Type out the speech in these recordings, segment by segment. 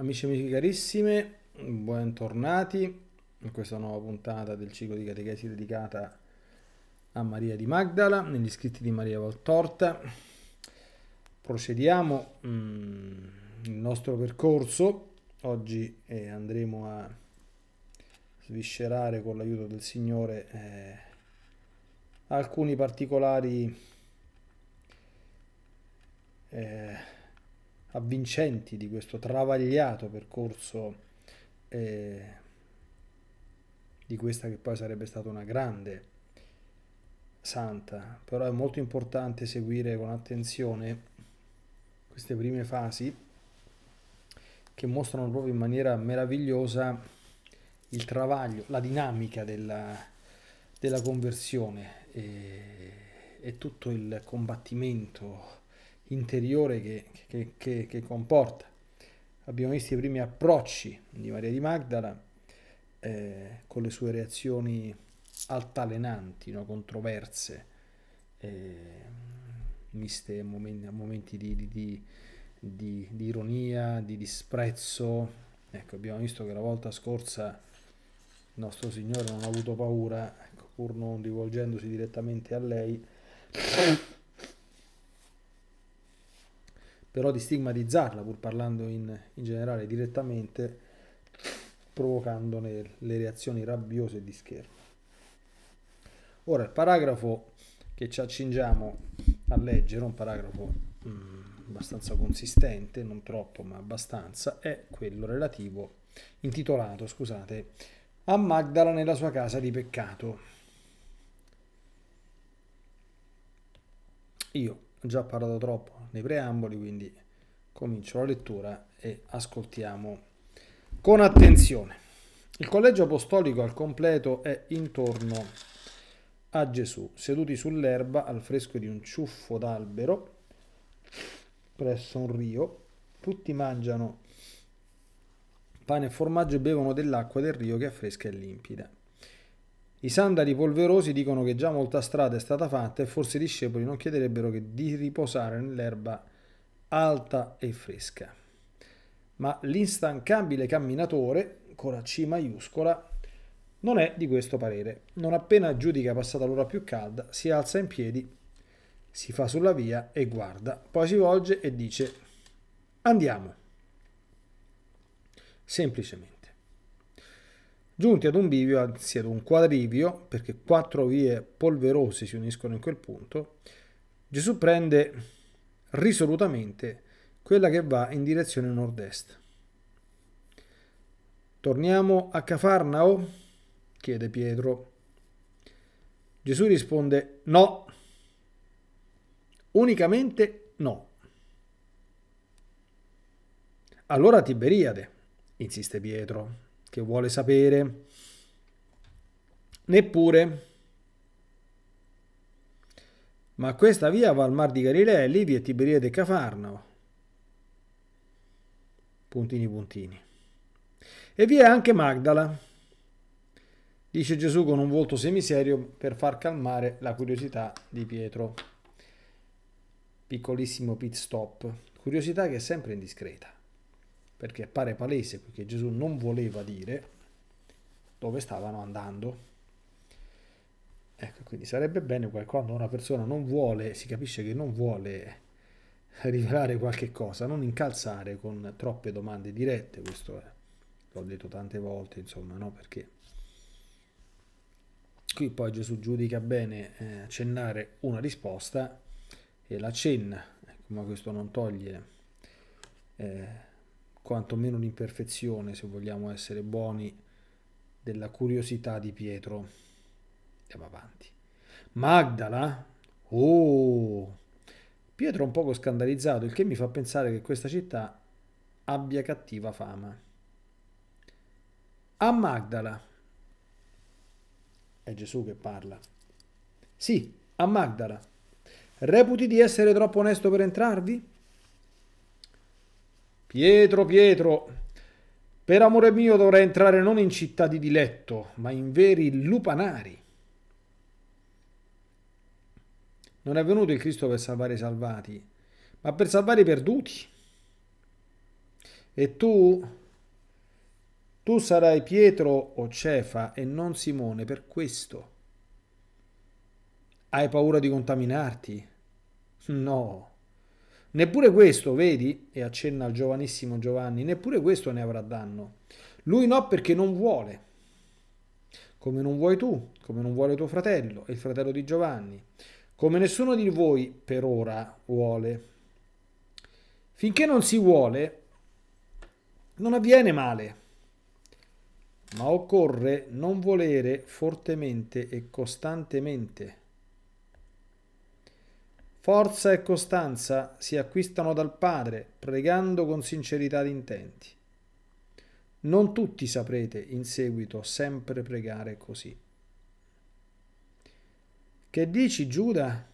Amici e amiche carissime, bentornati in questa nuova puntata del ciclo di catechesi dedicata a Maria di Magdala, negli scritti di Maria Valtorta. Procediamo mh, mm, il nostro percorso, oggi eh, andremo a sviscerare con l'aiuto del Signore eh, alcuni particolari eh, avvincenti di questo travagliato percorso eh, di questa che poi sarebbe stata una grande santa, però è molto importante seguire con attenzione queste prime fasi che mostrano proprio in maniera meravigliosa il travaglio, la dinamica della, della conversione e, eh, e tutto il combattimento interiore che, che, che, che comporta. Abbiamo visto i primi approcci di Maria di Magdala eh, con le sue reazioni altalenanti, no? controverse, eh, miste a momenti, a momenti di, di, di, di, ironia, di disprezzo. Ecco, abbiamo visto che la volta scorsa il nostro Signore non ha avuto paura, ecco, pur non rivolgendosi direttamente a lei però di stigmatizzarla pur parlando in, in generale direttamente, provocandone le reazioni rabbiose di schermo. Ora, il paragrafo che ci accingiamo a leggere, un paragrafo mm, abbastanza consistente, non troppo ma abbastanza, è quello relativo, intitolato, scusate, a Magdala nella sua casa di peccato. Io già parlato troppo nei preamboli, quindi comincio la lettura e ascoltiamo con attenzione. Il collegio apostolico al completo è intorno a Gesù, seduti sull'erba al fresco di un ciuffo d'albero presso un rio, tutti mangiano pane e formaggio e bevono dell'acqua del rio che è fresca e limpida. I sandali polverosi dicono che già molta strada è stata fatta e forse i discepoli non chiederebbero che di riposare nell'erba alta e fresca. Ma l'instancabile camminatore, con la C maiuscola, non è di questo parere. Non appena giudica passata l'ora più calda, si alza in piedi, si fa sulla via e guarda, poi si volge e dice andiamo. Semplicemente giunti ad un bivio, anzi ad un quadrivio, perché quattro vie polverose si uniscono in quel punto, Gesù prende risolutamente quella che va in direzione nord-est. Torniamo a Cafarnao? chiede Pietro. Gesù risponde no, unicamente no. Allora Tiberiade, insiste Pietro che vuole sapere, neppure. Ma questa via va al mar di Galilea lì vi è Tiberiade e Cafarnao. Puntini puntini. E vi è anche Magdala, dice Gesù con un volto semiserio per far calmare la curiosità di Pietro. Piccolissimo pit stop, curiosità che è sempre indiscreta perché appare palese qui che Gesù non voleva dire dove stavano andando. Ecco, quindi sarebbe bene quando una persona non vuole, si capisce che non vuole rivelare qualche cosa, non incalzare con troppe domande dirette, questo è, eh, l'ho detto tante volte, insomma, no? Perché qui poi Gesù giudica bene eh, accennare una risposta e la cenna, ecco, ma questo non toglie... Eh, quantomeno un'imperfezione, se vogliamo essere buoni, della curiosità di Pietro. Andiamo avanti. Magdala? Oh! Pietro è un poco scandalizzato, il che mi fa pensare che questa città abbia cattiva fama. A Magdala. È Gesù che parla. Sì, a Magdala. Reputi di essere troppo onesto per entrarvi? Pietro, Pietro, per amore mio dovrai entrare non in città di diletto, ma in veri lupanari. Non è venuto il Cristo per salvare i salvati, ma per salvare i perduti. E tu, tu sarai Pietro o Cefa e non Simone per questo. Hai paura di contaminarti? No. Neppure questo, vedi, e accenna al giovanissimo Giovanni, neppure questo ne avrà danno. Lui no perché non vuole, come non vuoi tu, come non vuole tuo fratello e il fratello di Giovanni, come nessuno di voi per ora vuole. Finché non si vuole, non avviene male, ma occorre non volere fortemente e costantemente Forza e costanza si acquistano dal Padre, pregando con sincerità di intenti. Non tutti saprete in seguito sempre pregare così. Che dici, Giuda?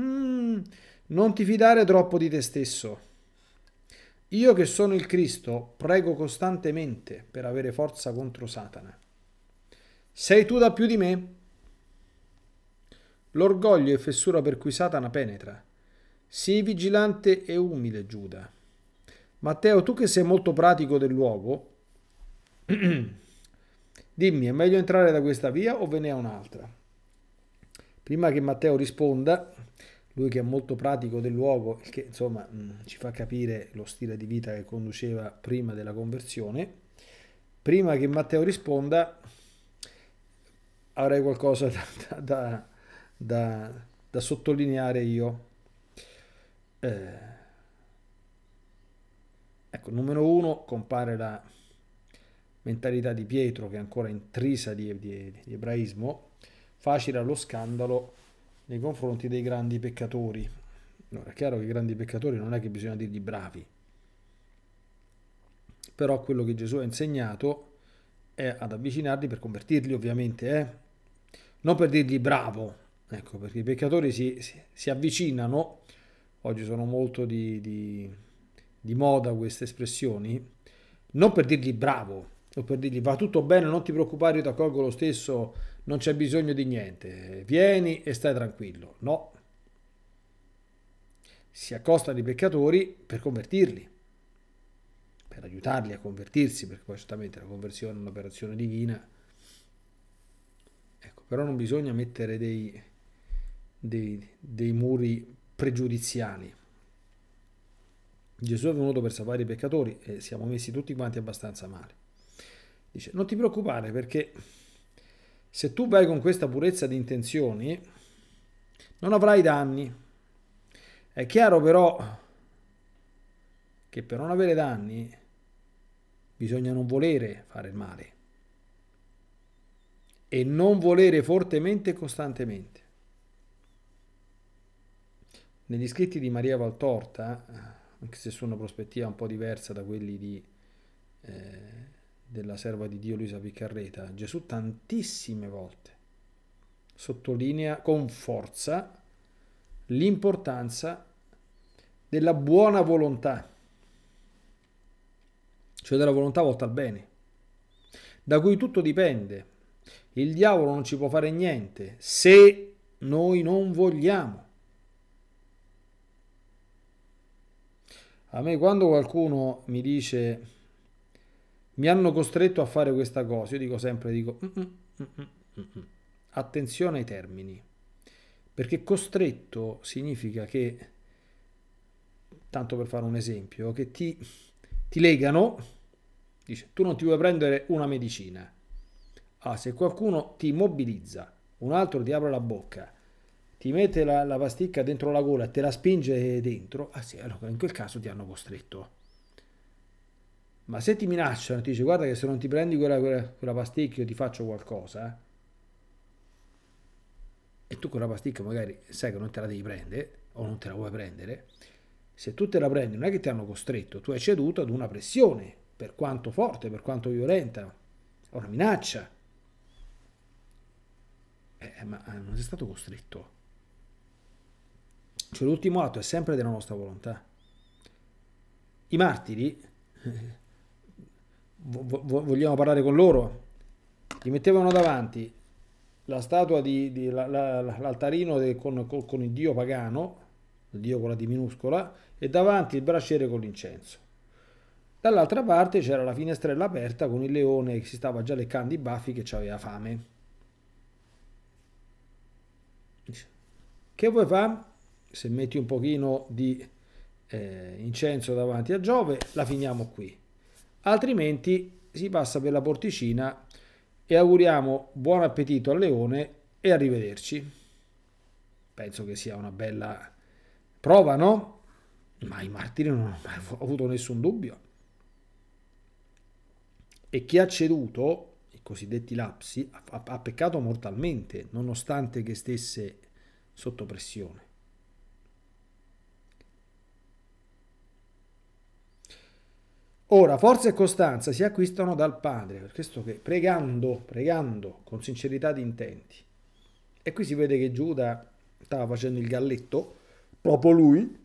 Mm, non ti fidare troppo di te stesso. Io che sono il Cristo prego costantemente per avere forza contro Satana. Sei tu da più di me? L'orgoglio è fessura per cui Satana penetra. Sii vigilante e umile, Giuda. Matteo, tu che sei molto pratico del luogo, dimmi, è meglio entrare da questa via o ve ne è un'altra? Prima che Matteo risponda, lui che è molto pratico del luogo, che insomma mm, ci fa capire lo stile di vita che conduceva prima della conversione, prima che Matteo risponda avrei qualcosa da, da, da, da sottolineare io. Eh, ecco, numero uno compare la mentalità di Pietro che è ancora intrisa di, di, di ebraismo, facile allo scandalo nei confronti dei grandi peccatori. Allora, è chiaro che i grandi peccatori non è che bisogna dirgli bravi, però quello che Gesù ha insegnato è ad avvicinarli per convertirli ovviamente, eh? non per dirgli bravo, Ecco, perché i peccatori si, si, avvicinano, oggi sono molto di, di, di moda queste espressioni, non per dirgli bravo, o per dirgli va tutto bene, non ti preoccupare, io ti accolgo lo stesso, non c'è bisogno di niente, vieni e stai tranquillo. No, si accostano i peccatori per convertirli, per aiutarli a convertirsi, perché poi certamente la conversione è un'operazione divina. Ecco, però non bisogna mettere dei, dei, dei muri pregiudiziali. Gesù è venuto per salvare i peccatori e siamo messi tutti quanti abbastanza male. Dice, non ti preoccupare perché se tu vai con questa purezza di intenzioni non avrai danni. È chiaro però che per non avere danni bisogna non volere fare il male e non volere fortemente e costantemente. Negli scritti di Maria Valtorta, anche se su una prospettiva un po' diversa da quelli di, eh, della serva di Dio Luisa Piccarreta, Gesù tantissime volte sottolinea con forza l'importanza della buona volontà, cioè della volontà volta al bene, da cui tutto dipende. Il diavolo non ci può fare niente se noi non vogliamo. A me quando qualcuno mi dice mi hanno costretto a fare questa cosa, io dico sempre, dico, mm, mm, mm, attenzione ai termini, perché costretto significa che, tanto per fare un esempio, che ti, ti legano, dice, tu non ti vuoi prendere una medicina. Ah, se qualcuno ti mobilizza, un altro ti apre la bocca, ti mette la, la, pasticca dentro la gola, te la spinge dentro, ah sì, allora in quel caso ti hanno costretto. Ma se ti minacciano, ti dice guarda che se non ti prendi quella, quella, quella pasticca io ti faccio qualcosa, eh? e tu quella pasticca magari sai che non te la devi prendere o non te la vuoi prendere, se tu te la prendi non è che ti hanno costretto, tu hai ceduto ad una pressione, per quanto forte, per quanto violenta, o una minaccia. Eh, ma eh, non sei stato costretto. Cioè l'ultimo atto è sempre della nostra volontà. I martiri, vogliamo parlare con loro, li mettevano davanti la statua di, di la, la, l'altarino del, con, con, con, il dio pagano, il dio con la D minuscola, e davanti il braciere con l'incenso. Dall'altra parte c'era la finestrella aperta con il leone che si stava già leccando i baffi che aveva fame. Che vuoi fare? se metti un pochino di eh, incenso davanti a Giove, la finiamo qui. Altrimenti si passa per la porticina e auguriamo buon appetito al leone e arrivederci. Penso che sia una bella prova, no? Ma i martiri non hanno mai avuto nessun dubbio. E chi ha ceduto, i cosiddetti lapsi, ha, ha peccato mortalmente, nonostante che stesse sotto pressione. Ora, forza e costanza si acquistano dal Padre, per questo che pregando, pregando con sincerità di intenti. E qui si vede che Giuda stava facendo il galletto, proprio lui,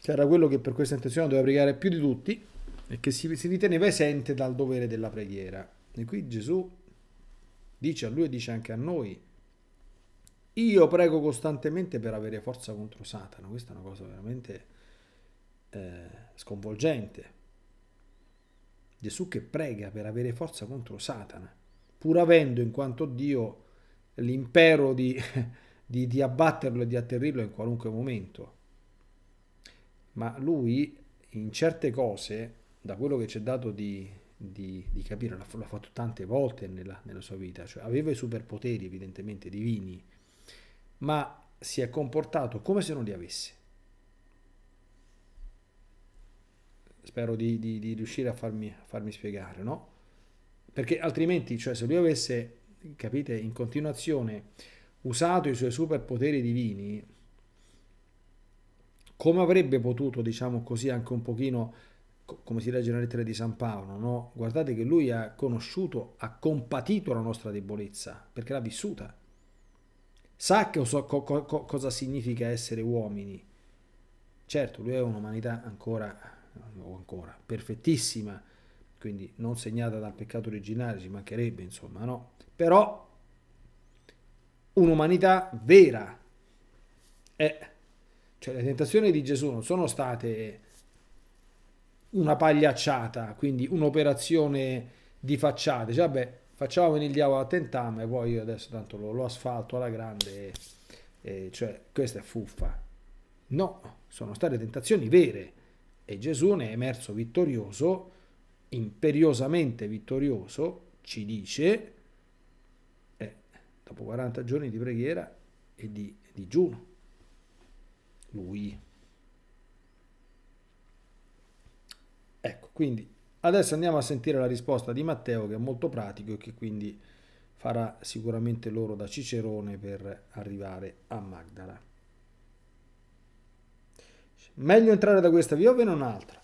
che era quello che per questa intenzione doveva pregare più di tutti e che si, si riteneva esente dal dovere della preghiera. E qui Gesù dice a lui e dice anche a noi, io prego costantemente per avere forza contro Satana, questa è una cosa veramente eh, sconvolgente Gesù che prega per avere forza contro Satana, pur avendo in quanto Dio l'impero di, di, di abbatterlo e di atterrirlo in qualunque momento. Ma lui in certe cose, da quello che ci è dato di, di, di, capire, l'ha, fatto tante volte nella, nella sua vita, cioè, aveva i superpoteri evidentemente divini, ma si è comportato come se non li avesse. spero di, di, di riuscire a farmi, a farmi spiegare, no? Perché altrimenti, cioè, se lui avesse, capite, in continuazione usato i suoi superpoteri divini, come avrebbe potuto, diciamo così, anche un pochino, come si legge nella lettera di San Paolo, no? Guardate che lui ha conosciuto, ha compatito la nostra debolezza, perché l'ha vissuta. Sa che, so, co, co, cosa significa essere uomini. Certo, lui è un'umanità ancora o ancora perfettissima, quindi non segnata dal peccato originale, ci mancherebbe, insomma, no? Però un'umanità vera. Eh, cioè le tentazioni di Gesù non sono state una pagliacciata, quindi un'operazione di facciate. Cioè, vabbè, facciamo venire il diavolo a tentarmi, poi io adesso tanto lo, lo asfalto alla grande, eh, cioè questa è fuffa. No, sono state tentazioni vere e Gesù ne è emerso vittorioso, imperiosamente vittorioso, ci dice, eh, dopo 40 giorni di preghiera e di digiuno, lui. Ecco, quindi adesso andiamo a sentire la risposta di Matteo che è molto pratico e che quindi farà sicuramente loro da Cicerone per arrivare a Magdala. Meglio entrare da questa via o da un'altra?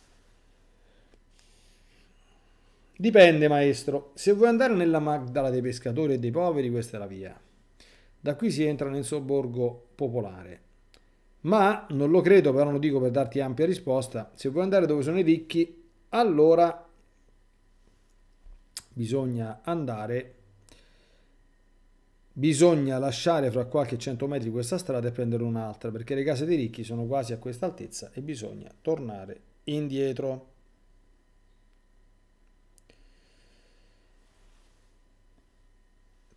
Dipende, maestro. Se vuoi andare nella Magdala dei pescatori e dei poveri, questa è la via. Da qui si entra nel sobborgo popolare. Ma non lo credo, però lo dico per darti ampia risposta. Se vuoi andare dove sono i ricchi, allora bisogna andare bisogna lasciare fra qualche cento metri questa strada e prendere un'altra perché le case dei ricchi sono quasi a questa altezza e bisogna tornare indietro.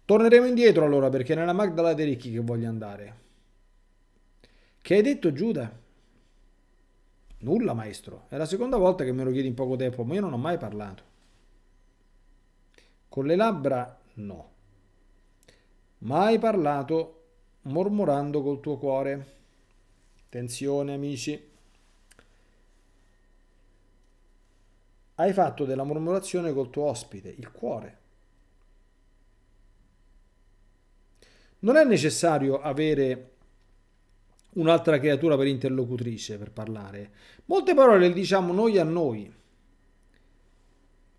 Torneremo indietro allora perché è nella Magdala dei ricchi che voglio andare. Che hai detto Giuda? Nulla maestro, è la seconda volta che me lo chiedi in poco tempo, ma io non ho mai parlato. Con le labbra no ma hai parlato mormorando col tuo cuore. Attenzione amici. Hai fatto della mormorazione col tuo ospite, il cuore. Non è necessario avere un'altra creatura per interlocutrice per parlare. Molte parole le diciamo noi a noi,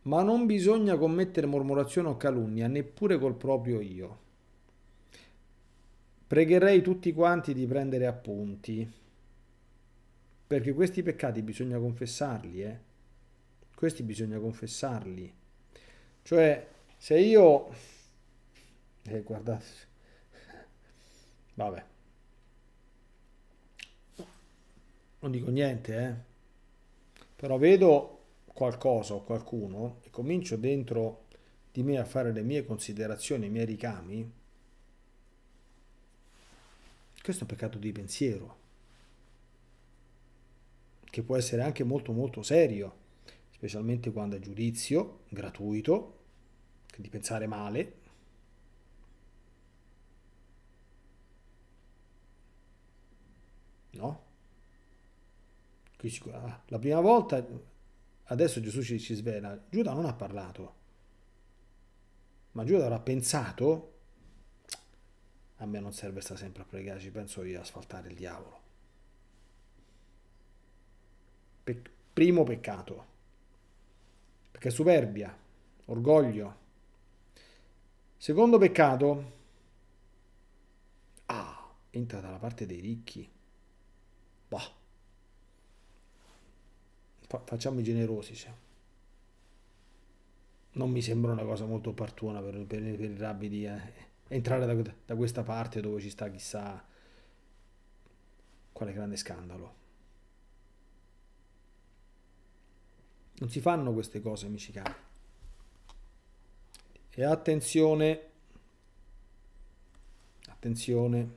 ma non bisogna commettere mormorazione o calunnia neppure col proprio io. Pregherei tutti quanti di prendere appunti, perché questi peccati bisogna confessarli, eh? Questi bisogna confessarli. Cioè, se io... Eh, guardate... Vabbè. Non dico niente, eh? Però vedo qualcosa o qualcuno e comincio dentro di me a fare le mie considerazioni, i miei ricami, questo è un peccato di pensiero, che può essere anche molto molto serio, specialmente quando è giudizio gratuito, di pensare male. No? Ah, la prima volta, adesso Gesù ci, ci svela, Giuda non ha parlato, ma Giuda avrà pensato a me non serve sta sempre a pregarci, penso io a asfaltare il diavolo. Pe primo peccato, perché superbia, orgoglio. Secondo peccato, ah, entra dalla parte dei ricchi. Bah. Fa facciamo i generosi, cioè. Non mi sembra una cosa molto opportuna per, per, per i rabbi di... Eh entrare da, da questa parte dove ci sta chissà quale grande scandalo. Non si fanno queste cose, amici cari. E attenzione, attenzione,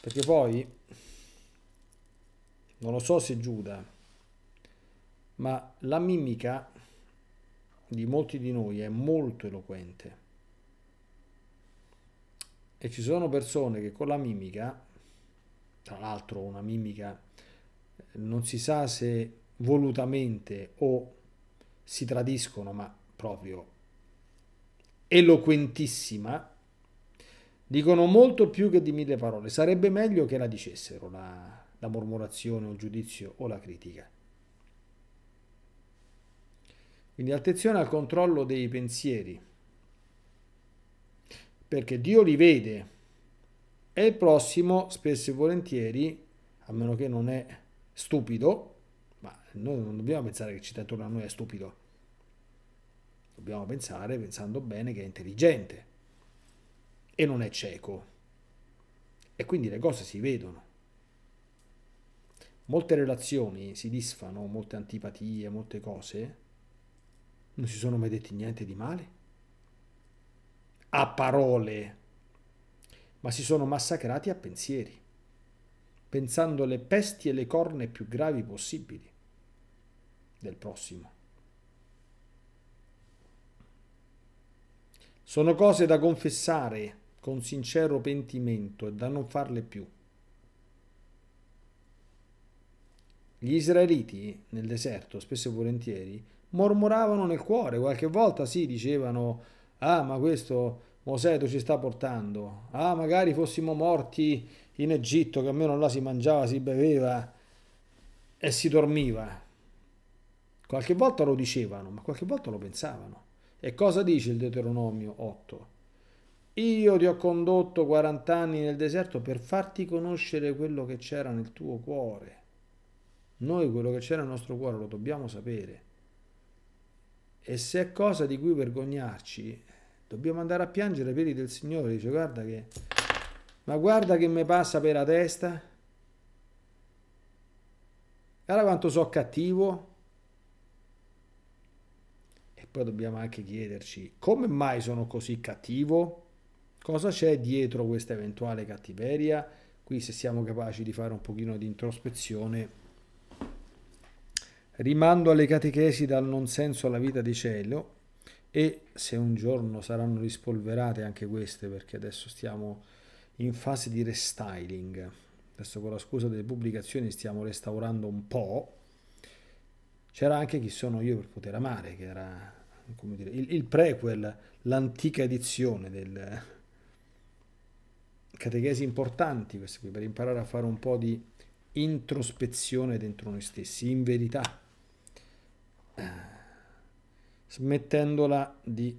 perché poi non lo so se Giuda, ma la mimica di molti di noi è molto eloquente e ci sono persone che con la mimica, tra l'altro una mimica non si sa se volutamente o si tradiscono, ma proprio eloquentissima, dicono molto più che di mille parole. Sarebbe meglio che la dicessero la, la mormorazione o il giudizio o la critica. Quindi attenzione al controllo dei pensieri perché Dio li vede e il prossimo spesso e volentieri, a meno che non è stupido, ma noi non dobbiamo pensare che chi sta intorno a noi è stupido, dobbiamo pensare, pensando bene, che è intelligente e non è cieco. E quindi le cose si vedono. Molte relazioni si disfano, molte antipatie, molte cose, non si sono mai detti niente di male a parole, ma si sono massacrati a pensieri, pensando le pesti e le corne più gravi possibili del prossimo. Sono cose da confessare con sincero pentimento e da non farle più. Gli israeliti nel deserto, spesso e volentieri, mormoravano nel cuore, qualche volta sì, dicevano ah ma questo Moseto ci sta portando, ah magari fossimo morti in Egitto che almeno là si mangiava, si beveva e si dormiva. Qualche volta lo dicevano, ma qualche volta lo pensavano. E cosa dice il Deuteronomio 8? Io ti ho condotto 40 anni nel deserto per farti conoscere quello che c'era nel tuo cuore. Noi quello che c'era nel nostro cuore lo dobbiamo sapere. E se è cosa di cui vergognarci, Dobbiamo andare a piangere per del Signore. Dice, guarda che... Ma guarda che mi passa per la testa. Guarda quanto so cattivo. E poi dobbiamo anche chiederci, come mai sono così cattivo? Cosa c'è dietro questa eventuale cattiveria? Qui se siamo capaci di fare un pochino di introspezione rimando alle catechesi dal non senso alla vita di cielo, e se un giorno saranno rispolverate anche queste perché adesso stiamo in fase di restyling adesso con la scusa delle pubblicazioni stiamo restaurando un po' c'era anche chi sono io per poter amare che era dire, il, il prequel l'antica edizione del catechesi importanti questo qui per imparare a fare un po' di introspezione dentro noi stessi in verità eh, smettendola di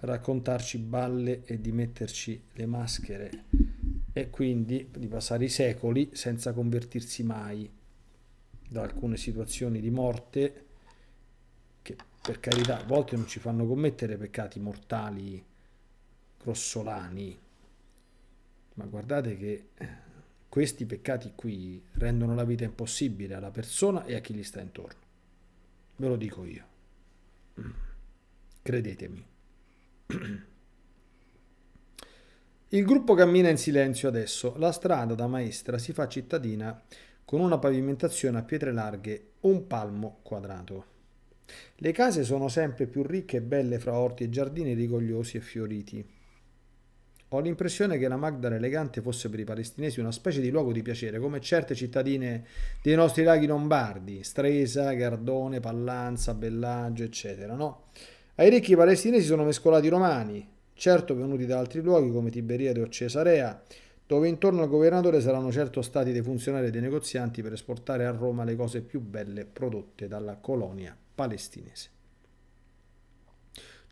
raccontarci balle e di metterci le maschere e quindi di passare i secoli senza convertirsi mai da alcune situazioni di morte che per carità a volte non ci fanno commettere peccati mortali grossolani ma guardate che questi peccati qui rendono la vita impossibile alla persona e a chi gli sta intorno ve lo dico io Credetemi. Il gruppo cammina in silenzio adesso. La strada da maestra si fa cittadina con una pavimentazione a pietre larghe, un palmo quadrato. Le case sono sempre più ricche e belle fra orti e giardini rigogliosi e fioriti. Ho l'impressione che la Magdala elegante fosse per i palestinesi una specie di luogo di piacere, come certe cittadine dei nostri laghi lombardi, Stresa, Gardone, Pallanza, Bellagio, eccetera, no? Ai ricchi palestinesi sono mescolati romani, certo venuti da altri luoghi come Tiberiade o Cesarea, dove intorno al governatore saranno certo stati dei funzionari e dei negozianti per esportare a Roma le cose più belle prodotte dalla colonia palestinese.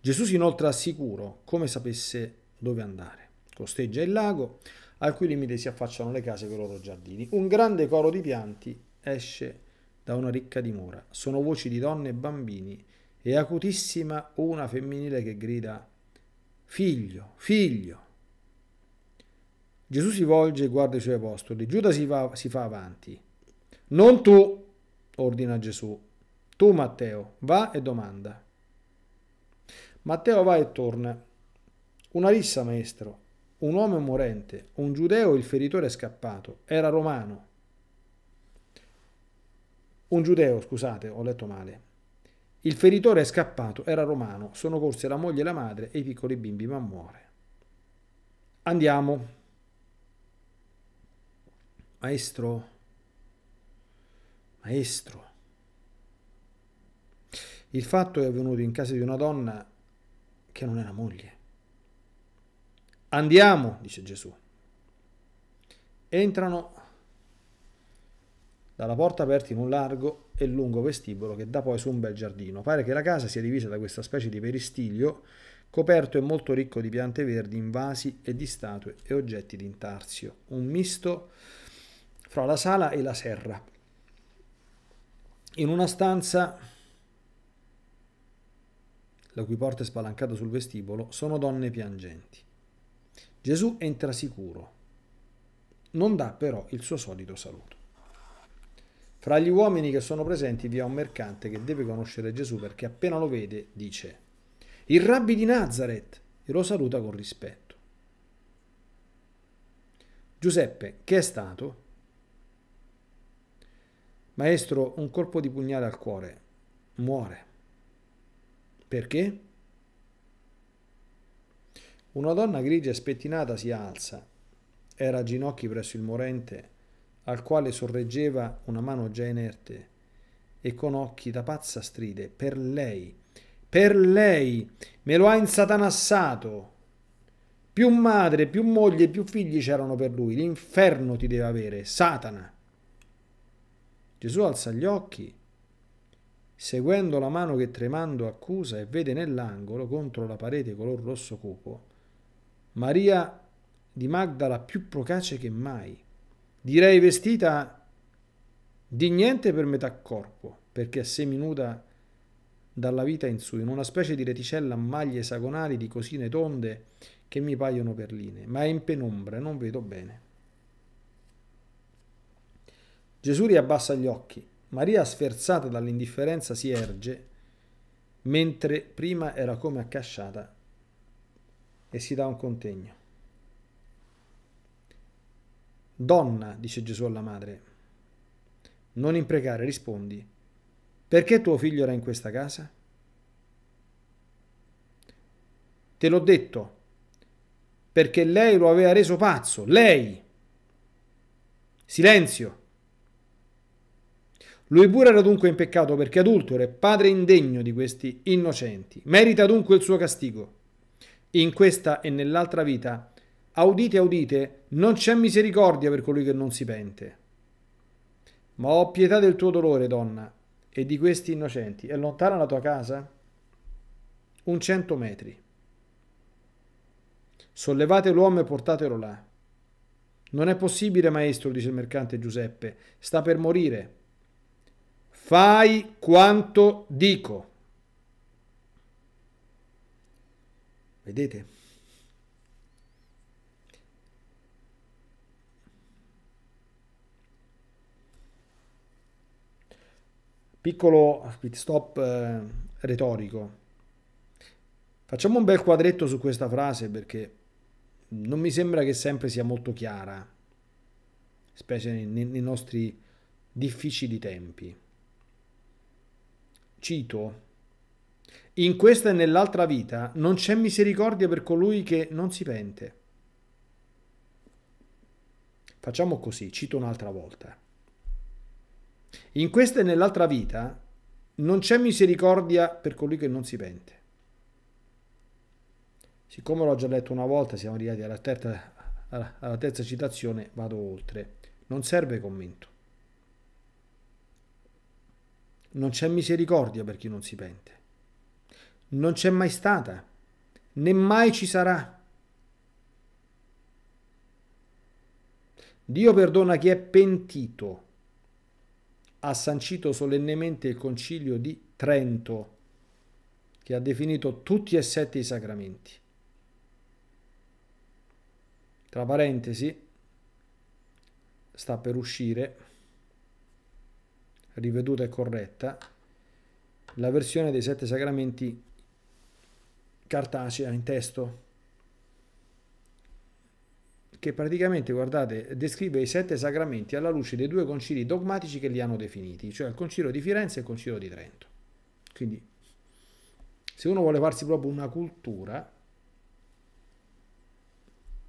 Gesù si inoltre assicuro come sapesse dove andare. Costeggia il lago, al cui limite si affacciano le case con i loro giardini. Un grande coro di pianti esce da una ricca dimora. Sono voci di donne e bambini e acutissima una femminile che grida Figlio, figlio. Gesù si volge e guarda i suoi apostoli. Giuda si, va, si fa avanti. Non tu, ordina Gesù. Tu, Matteo, va e domanda. Matteo va e torna. Una rissa, maestro, un uomo morente, un giudeo il feritore è scappato, era romano. Un giudeo, scusate, ho letto male. Il feritore è scappato, era romano, sono corsi la moglie e la madre e i piccoli bimbi, ma muore. Andiamo. Maestro, maestro, il fatto è avvenuto in casa di una donna che non era moglie. Andiamo, dice Gesù. Entrano dalla porta aperta in un largo e lungo vestibolo che dà poi su un bel giardino. Pare che la casa sia divisa da questa specie di peristilio coperto e molto ricco di piante verdi in vasi e di statue e oggetti d'intarsio, un misto fra la sala e la serra. In una stanza, la cui porta è spalancata sul vestibolo, sono donne piangenti. Gesù entra sicuro, non dà però il suo solito saluto. Fra gli uomini che sono presenti vi è un mercante che deve conoscere Gesù perché appena lo vede dice, il rabbi di Nazareth, e lo saluta con rispetto. Giuseppe, che è stato? Maestro, un colpo di pugnale al cuore, muore. Perché? Una donna grigia e spettinata si alza. Era a ginocchi presso il morente, al quale sorreggeva una mano già inerte, e con occhi da pazza stride, per lei, per lei, me lo ha insatanassato. Più madre, più moglie, più figli c'erano per lui, l'inferno ti deve avere, Satana. Gesù alza gli occhi, seguendo la mano che tremando accusa e vede nell'angolo, contro la parete color rosso cupo, Maria di Magdala più procace che mai, direi vestita di niente per metà corpo, perché seminuda dalla vita in su, in una specie di reticella a maglie esagonali di cosine tonde che mi paiono perline, ma è in penombra, non vedo bene. Gesù riabbassa gli occhi. Maria, sferzata dall'indifferenza, si erge, mentre prima era come accasciata e si dà un contegno. Donna, dice Gesù alla madre, non imprecare, rispondi, perché tuo figlio era in questa casa? Te l'ho detto, perché lei lo aveva reso pazzo, lei. Silenzio. Lui pure era dunque in peccato perché adultero e padre indegno di questi innocenti. Merita dunque il suo castigo in questa e nell'altra vita, audite, audite, non c'è misericordia per colui che non si pente. Ma ho pietà del tuo dolore, donna, e di questi innocenti. È lontana la tua casa? Un cento metri. Sollevate l'uomo e portatelo là. Non è possibile, maestro, dice il mercante Giuseppe, sta per morire. Fai quanto dico. Vedete? Piccolo pit stop eh, retorico. Facciamo un bel quadretto su questa frase perché non mi sembra che sempre sia molto chiara, specie nei, nei nostri difficili tempi. Cito in questa e nell'altra vita non c'è misericordia per colui che non si pente. Facciamo così, cito un'altra volta. In questa e nell'altra vita non c'è misericordia per colui che non si pente. Siccome l'ho già letto una volta, siamo arrivati alla terza, alla terza citazione, vado oltre. Non serve commento. Non c'è misericordia per chi non si pente non c'è mai stata, né mai ci sarà. Dio perdona chi è pentito. Ha sancito solennemente il concilio di Trento, che ha definito tutti e sette i sacramenti. Tra parentesi, sta per uscire, riveduta e corretta, la versione dei sette sacramenti cartacea in testo che praticamente, guardate, descrive i sette sacramenti alla luce dei due concili dogmatici che li hanno definiti, cioè il concilio di Firenze e il concilio di Trento. Quindi, se uno vuole farsi proprio una cultura,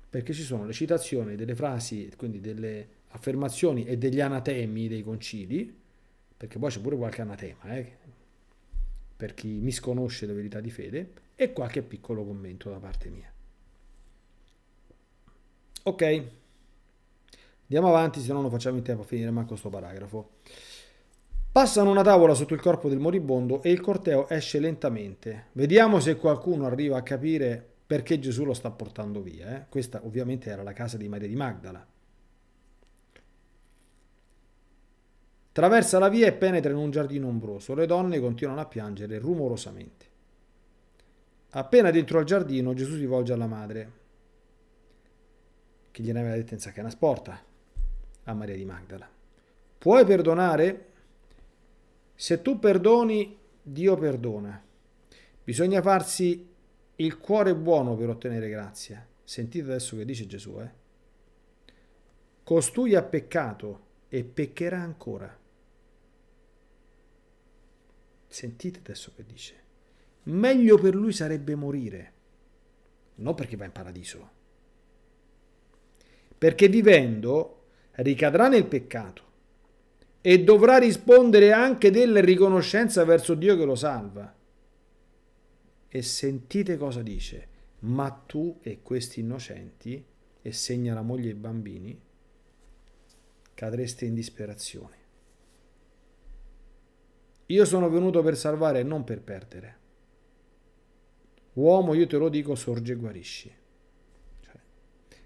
perché ci sono le citazioni delle frasi, quindi delle affermazioni e degli anatemi dei concili, perché poi c'è pure qualche anatema, eh, per chi misconosce la verità di fede, e qualche piccolo commento da parte mia. Ok, andiamo avanti, se no non facciamo in tempo a finire manco sto paragrafo. Passano una tavola sotto il corpo del moribondo e il corteo esce lentamente. Vediamo se qualcuno arriva a capire perché Gesù lo sta portando via. Eh? Questa ovviamente era la casa di Maria di Magdala. Traversa la via e penetra in un giardino ombroso. Le donne continuano a piangere rumorosamente. Appena dentro al giardino, Gesù si volge alla madre, che gliene aveva detto in sacchena sporta, a Maria di Magdala. Puoi perdonare? Se tu perdoni, Dio perdona. Bisogna farsi il cuore buono per ottenere grazia. Sentite adesso che dice Gesù, eh? Costui ha peccato e peccherà ancora. Sentite adesso che dice meglio per lui sarebbe morire, non perché va in paradiso, perché vivendo ricadrà nel peccato e dovrà rispondere anche della riconoscenza verso Dio che lo salva. E sentite cosa dice, ma tu e questi innocenti, e segna la moglie e i bambini, cadreste in disperazione. Io sono venuto per salvare e non per perdere. Uomo, io te lo dico, sorge e guarisci. Cioè,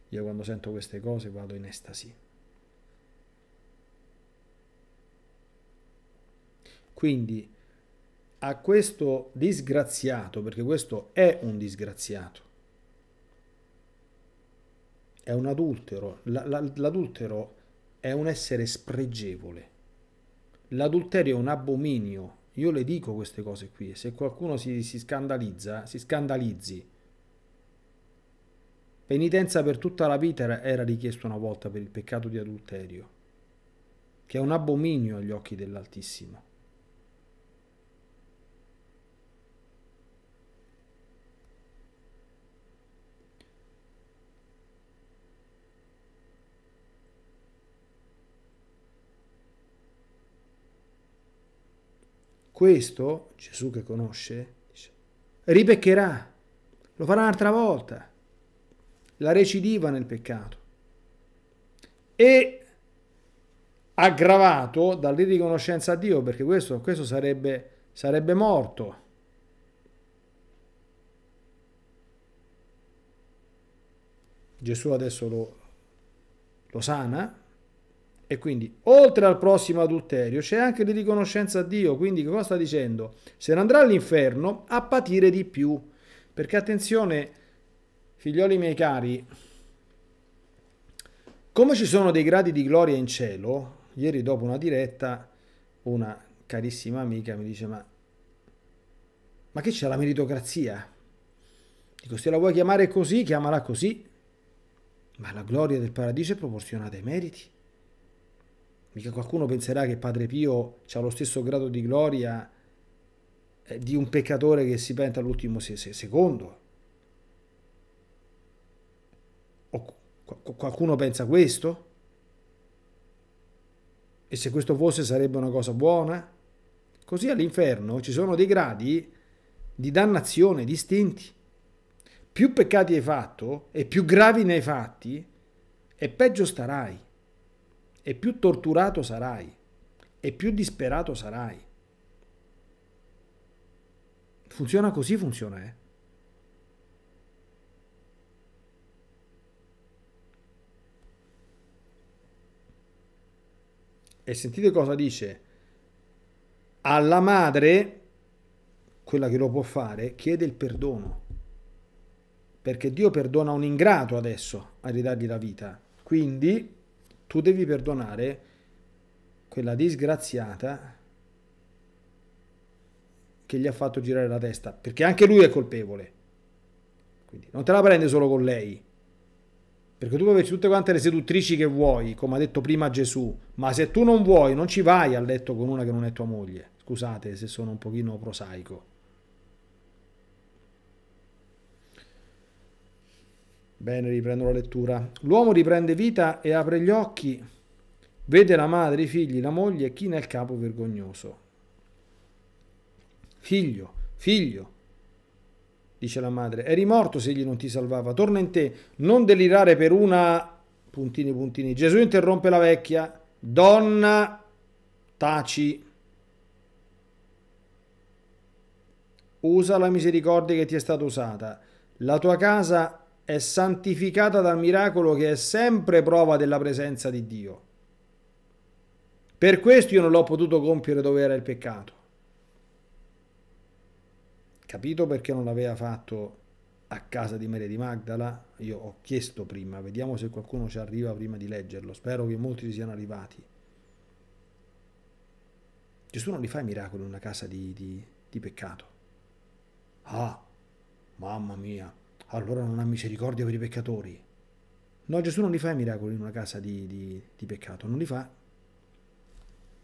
io quando sento queste cose vado in estasi. Quindi a questo disgraziato, perché questo è un disgraziato, è un adultero, l'adultero è un essere spregevole, l'adulterio è un abominio io le dico queste cose qui e se qualcuno si, si scandalizza, si scandalizzi. Penitenza per tutta la vita era, era richiesta una volta per il peccato di adulterio, che è un abominio agli occhi dell'Altissimo. Questo Gesù che conosce ribeccherà, lo farà un'altra volta, la recidiva nel peccato. E aggravato dall'irriconoscenza a Dio, perché questo, questo sarebbe, sarebbe morto. Gesù adesso lo, lo sana, e quindi, oltre al prossimo adulterio, c'è anche di riconoscenza a Dio. Quindi, cosa sta dicendo? Se ne andrà all'inferno a patire di più. Perché attenzione, figlioli miei cari, come ci sono dei gradi di gloria in cielo, ieri dopo una diretta, una carissima amica mi dice: Ma, ma che c'è la meritocrazia? Dico, se la vuoi chiamare così, chiamala così. Ma la gloria del paradiso è proporzionata ai meriti. Mica qualcuno penserà che Padre Pio ha lo stesso grado di gloria eh, di un peccatore che si penta all'ultimo secondo. O qualcuno pensa questo? E se questo fosse sarebbe una cosa buona? Così all'inferno ci sono dei gradi di dannazione distinti. Più peccati hai fatto e più gravi ne hai fatti, e peggio starai e più torturato sarai, e più disperato sarai. Funziona così, funziona, eh. E sentite cosa dice. Alla madre, quella che lo può fare, chiede il perdono. Perché Dio perdona un ingrato adesso a ridargli la vita. Quindi tu devi perdonare quella disgraziata che gli ha fatto girare la testa, perché anche lui è colpevole. Quindi non te la prende solo con lei. Perché tu puoi averci tutte quante le seduttrici che vuoi, come ha detto prima Gesù, ma se tu non vuoi, non ci vai a letto con una che non è tua moglie. Scusate se sono un pochino prosaico. Bene, riprendo la lettura. L'uomo riprende vita e apre gli occhi, vede la madre, i figli, la moglie e chi nel capo vergognoso. Figlio, figlio, dice la madre, eri morto se egli non ti salvava, torna in te, non delirare per una... puntini puntini. Gesù interrompe la vecchia, donna, taci. Usa la misericordia che ti è stata usata. La tua casa è santificata dal miracolo che è sempre prova della presenza di Dio. Per questo io non l'ho potuto compiere dove era il peccato. Capito perché non l'aveva fatto a casa di Maria di Magdala? Io ho chiesto prima, vediamo se qualcuno ci arriva prima di leggerlo. Spero che molti ci siano arrivati. Gesù non li fa i miracoli in una casa di, di, di peccato. Ah, mamma mia, allora non ha misericordia per i peccatori. No, Gesù non li fa i miracoli in una casa di, di, di peccato, non li fa.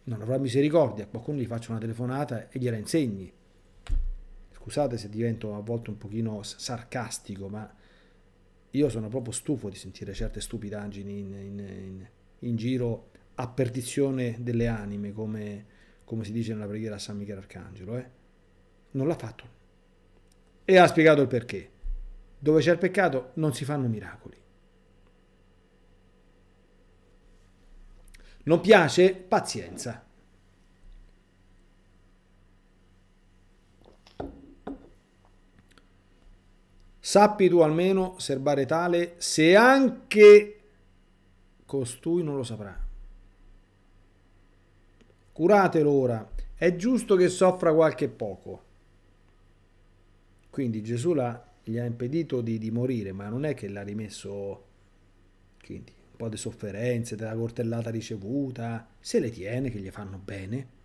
Non avrà misericordia, qualcuno gli faccia una telefonata e gliela insegni. Scusate se divento a volte un pochino sarcastico, ma io sono proprio stufo di sentire certe stupidaggini in, in, in, in giro a perdizione delle anime, come, come, si dice nella preghiera a San Michele Arcangelo. Eh? Non l'ha fatto. E ha spiegato il perché. Dove c'è il peccato non si fanno miracoli. Non piace? Pazienza. Sappi tu almeno, serbare tale, se anche costui non lo saprà. Curatelo ora, è giusto che soffra qualche poco. Quindi Gesù l'ha gli ha impedito di, di morire, ma non è che l'ha rimesso quindi, un po' di sofferenze, della cortellata ricevuta, se le tiene che gli fanno bene.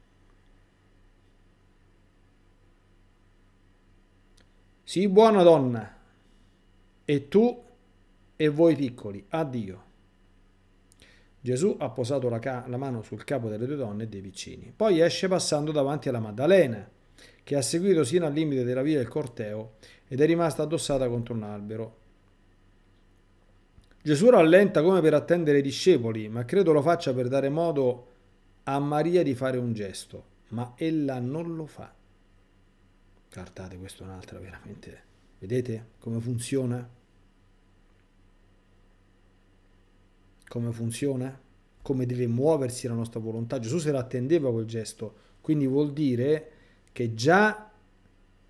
Sii buona donna, e tu e voi piccoli, addio. Gesù ha posato la, la, mano sul capo delle due donne e dei piccini. Poi esce passando davanti alla Maddalena che ha seguito sino al limite della via il corteo ed è rimasta addossata contro un albero. Gesù rallenta come per attendere i discepoli, ma credo lo faccia per dare modo a Maria di fare un gesto, ma ella non lo fa. Cartate, questa è un'altra veramente. Vedete come funziona? Come funziona? Come deve muoversi la nostra volontà. Gesù se l'attendeva quel gesto, quindi vuol dire che già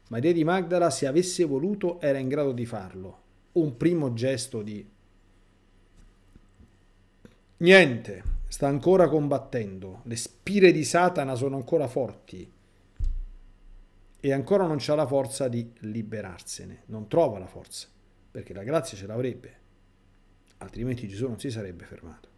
Maria di Magdala, se avesse voluto, era in grado di farlo. Un primo gesto di... Niente, sta ancora combattendo, le spire di Satana sono ancora forti e ancora non c'ha la forza di liberarsene, non trova la forza, perché la grazia ce l'avrebbe, altrimenti Gesù non si sarebbe fermato.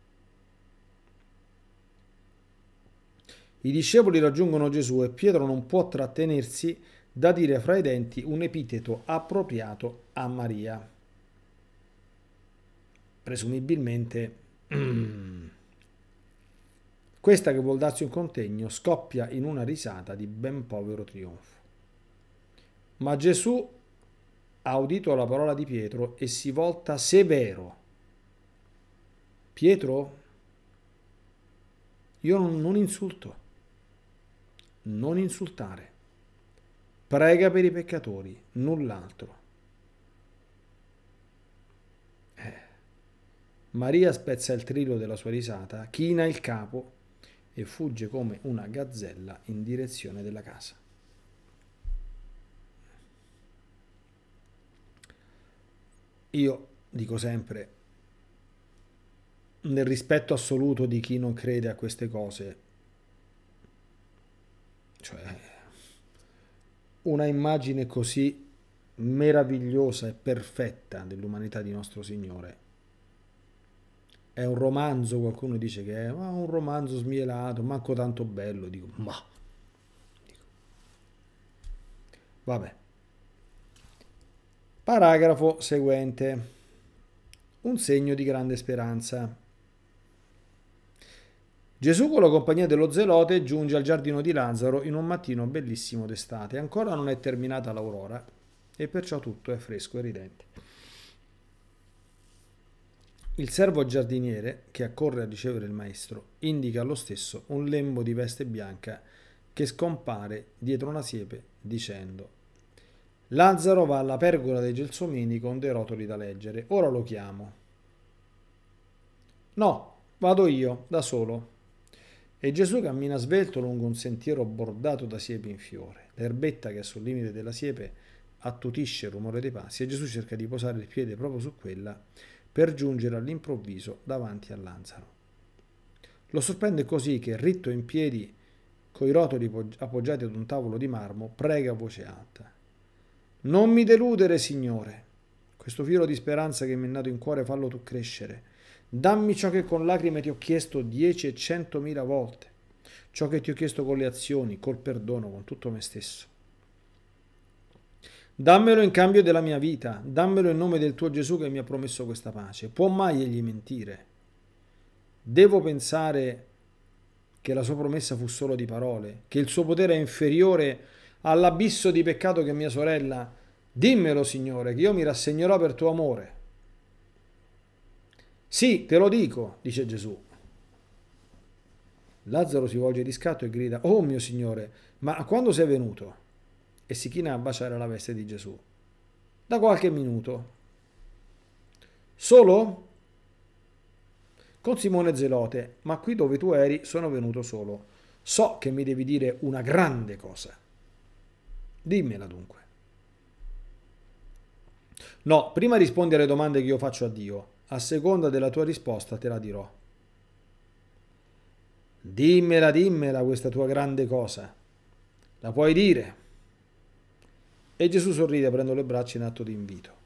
I discepoli raggiungono Gesù e Pietro non può trattenersi da dire fra i denti un epiteto appropriato a Maria. Presumibilmente questa che vuol darsi un contegno scoppia in una risata di ben povero trionfo. Ma Gesù ha udito la parola di Pietro e si volta severo. Pietro, io non, insulto non insultare. Prega per i peccatori, null'altro. Eh. Maria spezza il trillo della sua risata, china il capo e fugge come una gazzella in direzione della casa. Io dico sempre, nel rispetto assoluto di chi non crede a queste cose, cioè, una immagine così meravigliosa e perfetta dell'umanità di nostro Signore. È un romanzo, qualcuno dice che è un romanzo smielato, manco tanto bello, dico, ma... Dico. Vabbè. Paragrafo seguente. Un segno di grande speranza. Gesù con la compagnia dello zelote giunge al giardino di Lazzaro in un mattino bellissimo d'estate. Ancora non è terminata l'aurora e perciò tutto è fresco e ridente. Il servo giardiniere, che accorre a ricevere il maestro, indica allo stesso un lembo di veste bianca che scompare dietro una siepe dicendo Lazzaro va alla pergola dei gelsomini con dei rotoli da leggere, ora lo chiamo. No, vado io, da solo, e Gesù cammina svelto lungo un sentiero bordato da siepi in fiore. L'erbetta che è sul limite della siepe attutisce il rumore dei passi e Gesù cerca di posare il piede proprio su quella per giungere all'improvviso davanti a Lanzaro. Lo sorprende così che, ritto in piedi, coi rotoli appoggiati ad un tavolo di marmo, prega a voce alta. Non mi deludere, Signore. Questo filo di speranza che mi è nato in cuore fallo tu crescere Dammi ciò che con lacrime ti ho chiesto dieci e centomila volte, ciò che ti ho chiesto con le azioni, col perdono, con tutto me stesso. Dammelo in cambio della mia vita, dammelo in nome del tuo Gesù che mi ha promesso questa pace. Può mai egli mentire? Devo pensare che la sua promessa fu solo di parole, che il suo potere è inferiore all'abisso di peccato che mia sorella. Dimmelo, Signore, che io mi rassegnerò per tuo amore. Sì, te lo dico, dice Gesù. Lazzaro si volge di scatto e grida, Oh mio Signore, ma quando sei venuto? E si china a baciare la veste di Gesù. Da qualche minuto. Solo? Con Simone Zelote, ma qui dove tu eri sono venuto solo. So che mi devi dire una grande cosa. Dimmela dunque. No, prima rispondi alle domande che io faccio a Dio a seconda della tua risposta te la dirò. Dimmela, dimmela questa tua grande cosa. La puoi dire. E Gesù sorride aprendo le braccia in atto di invito.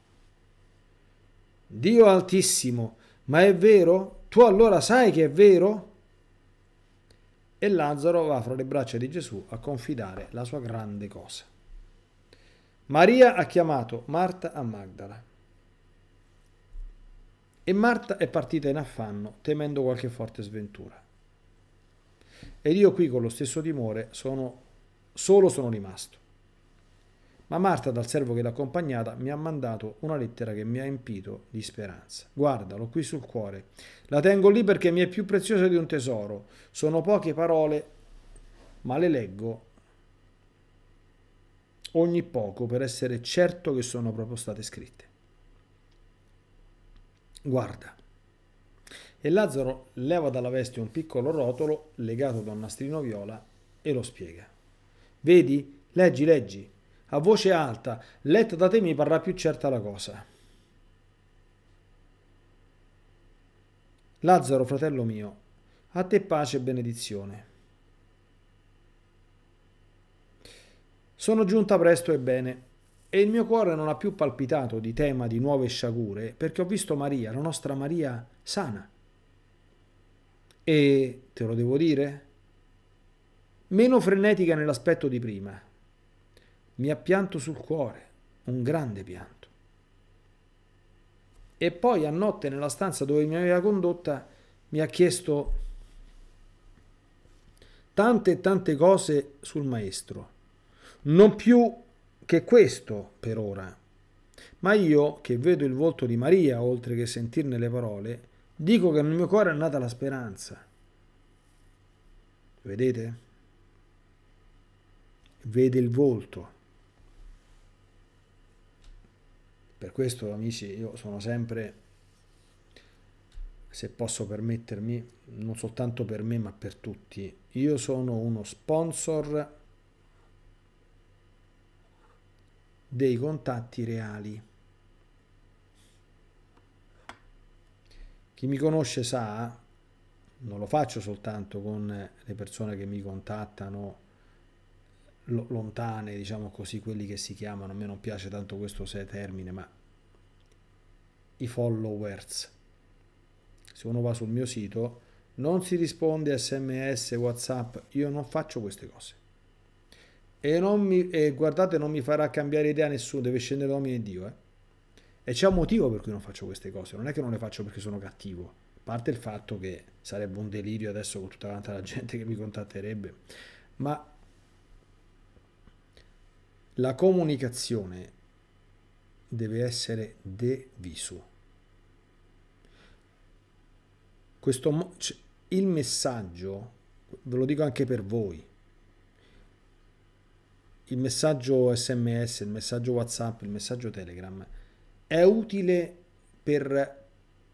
Dio altissimo, ma è vero? Tu allora sai che è vero? E Lazzaro va fra le braccia di Gesù a confidare la sua grande cosa. Maria ha chiamato Marta a Magdala e Marta è partita in affanno, temendo qualche forte sventura. Ed io qui con lo stesso timore sono, solo sono rimasto. Ma Marta, dal servo che l'ha accompagnata, mi ha mandato una lettera che mi ha empito di speranza. Guardalo qui sul cuore. La tengo lì perché mi è più preziosa di un tesoro. Sono poche parole, ma le leggo ogni poco per essere certo che sono proprio state scritte guarda. E Lazzaro leva dalla veste un piccolo rotolo legato da un nastrino viola e lo spiega. Vedi? Leggi, leggi. A voce alta, letta da te mi parrà più certa la cosa. Lazzaro, fratello mio, a te pace e benedizione. Sono giunta presto e bene e il mio cuore non ha più palpitato di tema di nuove sciagure perché ho visto Maria, la nostra Maria, sana. E, te lo devo dire, meno frenetica nell'aspetto di prima. Mi ha pianto sul cuore, un grande pianto. E poi a notte nella stanza dove mi aveva condotta mi ha chiesto tante e tante cose sul maestro, non più che questo per ora. Ma io, che vedo il volto di Maria, oltre che sentirne le parole, dico che nel mio cuore è nata la speranza. Vedete? Vede il volto. Per questo, amici, io sono sempre, se posso permettermi, non soltanto per me, ma per tutti, io sono uno sponsor dei contatti reali. Chi mi conosce sa, non lo faccio soltanto con le persone che mi contattano lontane, diciamo così, quelli che si chiamano, a me non piace tanto questo se termine, ma i followers. Se uno va sul mio sito, non si risponde a sms, whatsapp, io non faccio queste cose. E, mi, e, guardate, non mi farà cambiare idea nessuno, deve scendere l'uomo di Dio. Eh? E c'è un motivo per cui non faccio queste cose, non è che non le faccio perché sono cattivo. A parte il fatto che sarebbe un delirio adesso con tutta la gente che mi contatterebbe, ma la comunicazione deve essere de Questo, cioè, il messaggio, ve lo dico anche per voi, il messaggio sms, il messaggio whatsapp, il messaggio telegram è utile per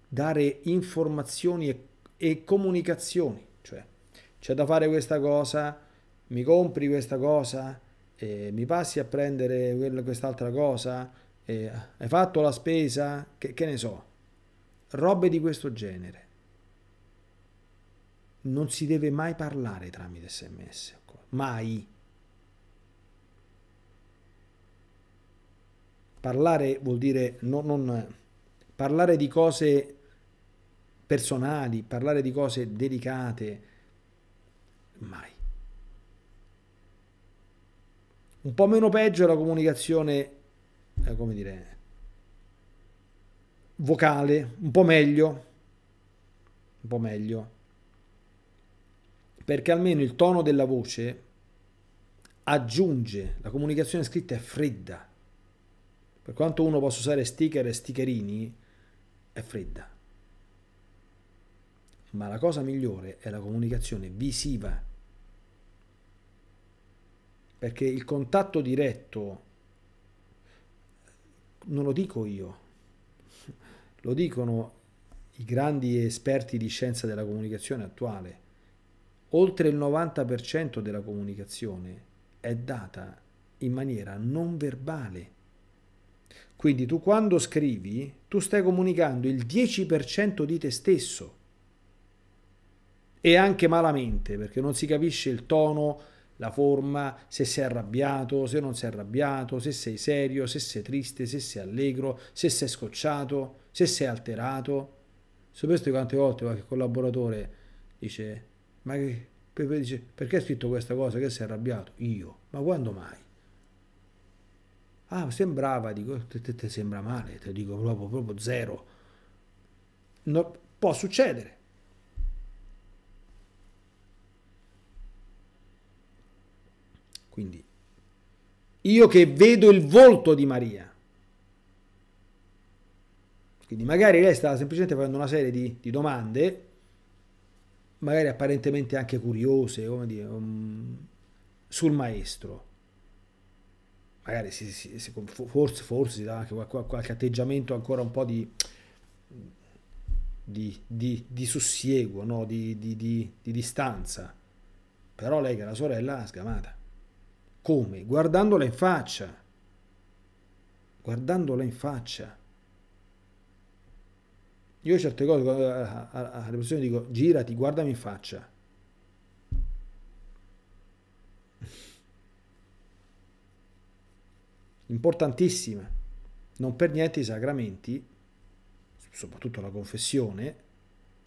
dare informazioni e, e comunicazioni, cioè c'è da fare questa cosa, mi compri questa cosa, eh, mi passi a prendere quest'altra cosa, eh, hai fatto la spesa, che, che ne so, robe di questo genere. Non si deve mai parlare tramite sms, mai Parlare vuol dire non, non, parlare di cose personali, parlare di cose delicate, mai. Un po' meno peggio è la comunicazione, eh, come dire, vocale, un po' meglio, un po' meglio, perché almeno il tono della voce aggiunge, la comunicazione scritta è fredda, per quanto uno possa usare sticker e stickerini, è fredda. Ma la cosa migliore è la comunicazione visiva. Perché il contatto diretto, non lo dico io, lo dicono i grandi esperti di scienza della comunicazione attuale. Oltre il 90% della comunicazione è data in maniera non verbale. Quindi tu quando scrivi, tu stai comunicando il 10% di te stesso e anche malamente, perché non si capisce il tono, la forma, se sei arrabbiato, se non sei arrabbiato, se sei serio, se sei triste, se sei allegro, se sei scocciato, se sei alterato. Sapeste quante volte qualche collaboratore dice, ma che, dice, perché hai scritto questa cosa che sei arrabbiato? Io, ma quando mai? Ah, sembrava, dico, te, te, te sembra male, te dico proprio, proprio zero. No, può succedere. Quindi, io che vedo il volto di Maria, quindi magari lei stava semplicemente facendo una serie di, di domande, magari apparentemente anche curiose, come dire, um, sul maestro magari si, si, si, forse, forse si dà anche qualche atteggiamento ancora un po' di, di, di, di sussieguo, no? di, distanza. Però lei che è la sorella ha sgamata. Come? Guardandola in faccia. Guardandola in faccia. Io certe cose alle persone dico girati, guardami in faccia. importantissime. Non per niente i sacramenti, soprattutto la confessione,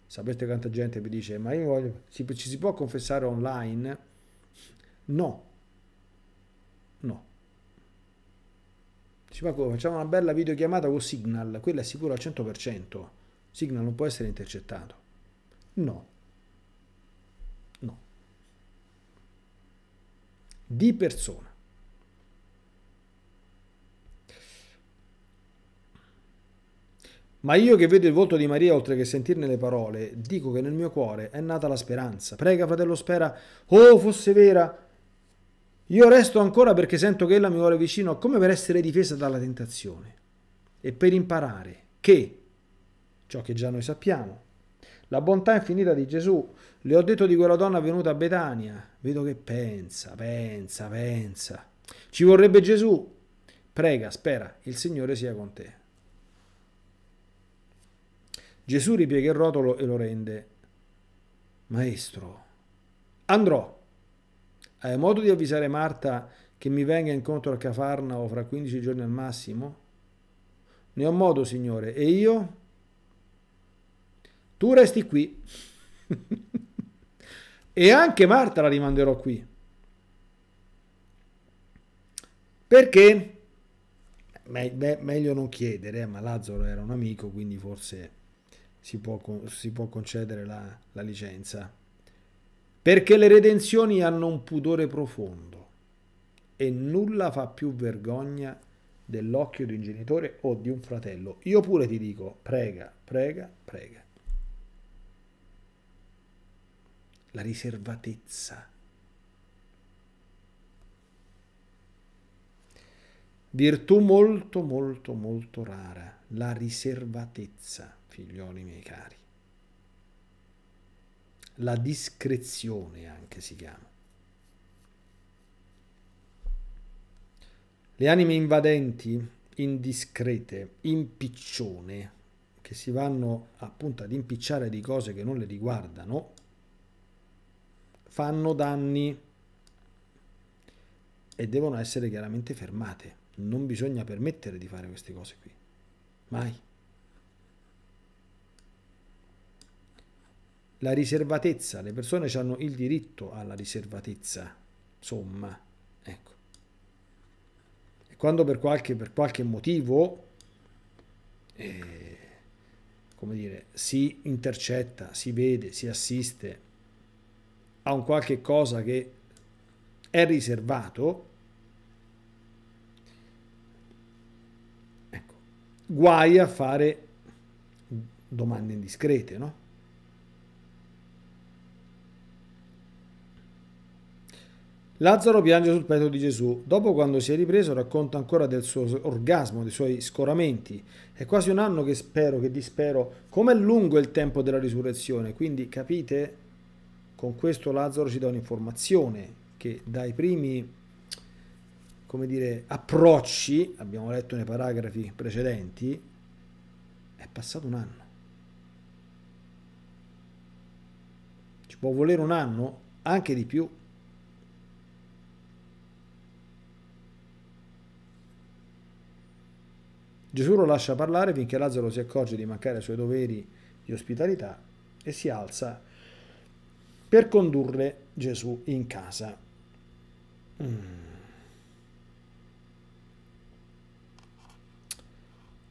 sapete quanta gente vi dice ma io voglio, ci, ci si può confessare online? No, no. Diciamo, facciamo una bella videochiamata con Signal, quella è sicura al 100%, Signal non può essere intercettato. No, no. Di persona. Ma io che vedo il volto di Maria oltre che sentirne le parole, dico che nel mio cuore è nata la speranza. Prega, fratello, spera. Oh, fosse vera! Io resto ancora perché sento che ella mi vuole vicino, come per essere difesa dalla tentazione e per imparare che, ciò che già noi sappiamo, la bontà infinita di Gesù, le ho detto di quella donna venuta a Betania, vedo che pensa, pensa, pensa. Ci vorrebbe Gesù. Prega, spera, il Signore sia con te. Gesù ripiega il rotolo e lo rende. Maestro, andrò. Hai modo di avvisare Marta che mi venga incontro a Cafarnao fra 15 giorni al massimo? Ne ho modo, Signore. E io? Tu resti qui. e anche Marta la rimanderò qui. Perché? Beh, meglio non chiedere, eh, ma Lazzaro era un amico, quindi forse si può, si può concedere la, la licenza. Perché le redenzioni hanno un pudore profondo e nulla fa più vergogna dell'occhio di un genitore o di un fratello. Io pure ti dico, prega, prega, prega. La riservatezza. Virtù molto, molto, molto rara, la riservatezza figlioli miei cari. La discrezione anche si chiama. Le anime invadenti, indiscrete, impiccione, che si vanno appunto ad impicciare di cose che non le riguardano, fanno danni e devono essere chiaramente fermate. Non bisogna permettere di fare queste cose qui. Mai. la riservatezza, le persone hanno il diritto alla riservatezza, insomma, ecco. E quando per qualche, per qualche motivo, eh, come dire, si intercetta, si vede, si assiste a un qualche cosa che è riservato, ecco, guai a fare domande indiscrete, no? Lazzaro piange sul petto di Gesù. Dopo, quando si è ripreso, racconta ancora del suo orgasmo, dei suoi scoramenti. È quasi un anno che spero, che dispero. Com'è lungo il tempo della risurrezione? Quindi capite, con questo Lazzaro ci dà un'informazione che dai primi come dire, approcci, abbiamo letto nei paragrafi precedenti, è passato un anno. Ci può volere un anno, anche di più, Gesù lo lascia parlare finché Lazzaro si accorge di mancare ai suoi doveri di ospitalità e si alza per condurre Gesù in casa. Mm.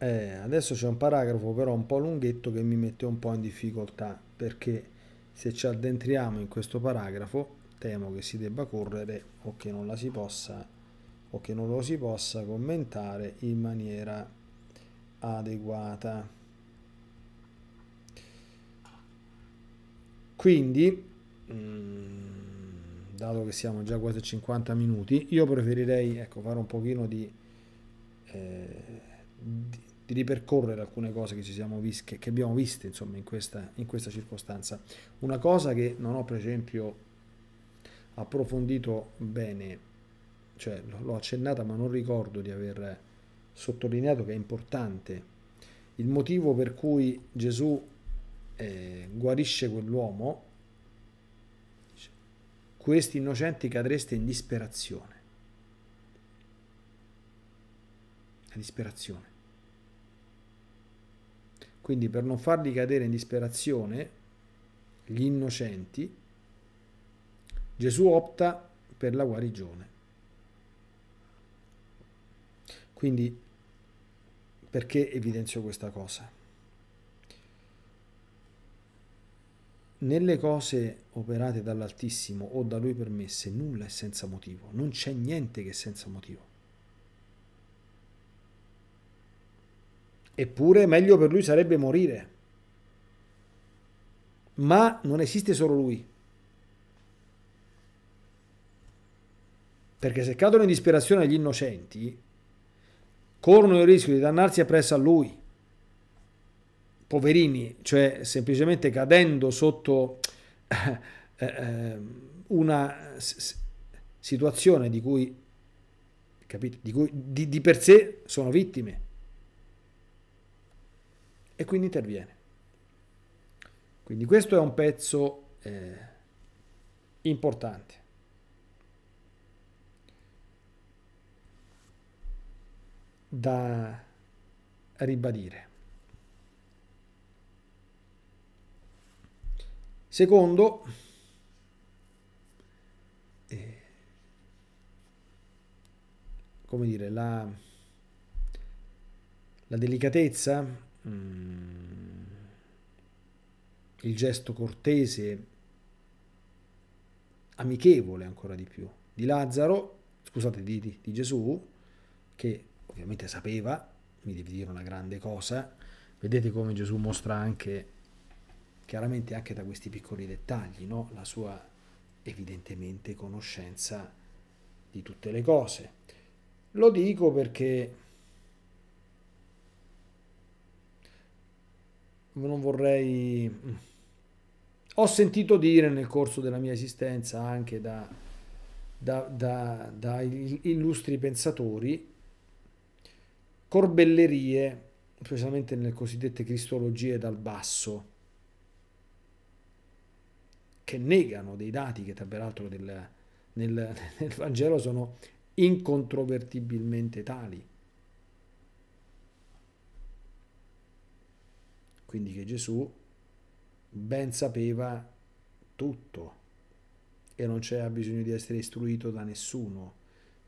Eh, adesso c'è un paragrafo però un po' lunghetto che mi mette un po' in difficoltà perché se ci addentriamo in questo paragrafo temo che si debba correre o che non la si possa o che non lo si possa commentare in maniera adeguata. Quindi, mm, dato che siamo già quasi 50 minuti, io preferirei ecco, fare un pochino di, eh, di, ripercorrere alcune cose che, ci siamo vis- che, che abbiamo viste insomma, in, questa, in questa circostanza. Una cosa che non ho per esempio approfondito bene, cioè l'ho accennata ma non ricordo di aver sottolineato che è importante, il motivo per cui Gesù eh, guarisce quell'uomo, questi innocenti cadreste in disperazione. La disperazione. Quindi per non farli cadere in disperazione, gli innocenti, Gesù opta per la guarigione. Quindi perché evidenzio questa cosa? Nelle cose operate dall'Altissimo o da Lui permesse, nulla è senza motivo, non c'è niente che è senza motivo. Eppure meglio per lui sarebbe morire. Ma non esiste solo lui. Perché se cadono in disperazione gli innocenti, corrono il rischio di dannarsi appresso a lui. Poverini, cioè semplicemente cadendo sotto eh, eh, una situazione di cui, capite, di, cui di, di per sé sono vittime. E quindi interviene. Quindi questo è un pezzo eh, importante. da ribadire. Secondo, eh, come dire, la, la delicatezza, mm, il gesto cortese, amichevole ancora di più, di Lazzaro, scusate, di, di, di Gesù, che ovviamente sapeva, mi devi dire una grande cosa, vedete come Gesù mostra anche, chiaramente anche da questi piccoli dettagli, no? la sua evidentemente conoscenza di tutte le cose. Lo dico perché non vorrei... Ho sentito dire nel corso della mia esistenza anche da da, da, da, illustri pensatori corbellerie, precisamente nelle cosiddette cristologie dal basso, che negano dei dati che tra l'altro nel, nel, nel Vangelo sono incontrovertibilmente tali. Quindi che Gesù ben sapeva tutto e non c'era bisogno di essere istruito da nessuno,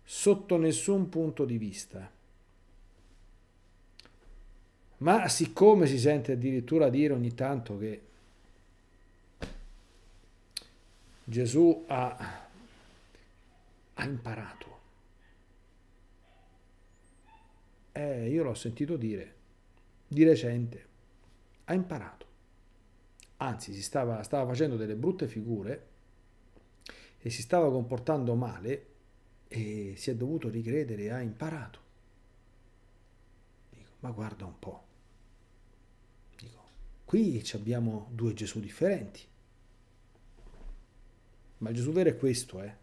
sotto nessun punto di vista ma siccome si sente addirittura dire ogni tanto che Gesù ha, ha imparato, eh, io l'ho sentito dire di recente, ha imparato, anzi si stava, stava facendo delle brutte figure e si stava comportando male e si è dovuto ricredere, ha imparato. Dico, ma guarda un po' Qui abbiamo due Gesù differenti. Ma il Gesù vero è questo, eh?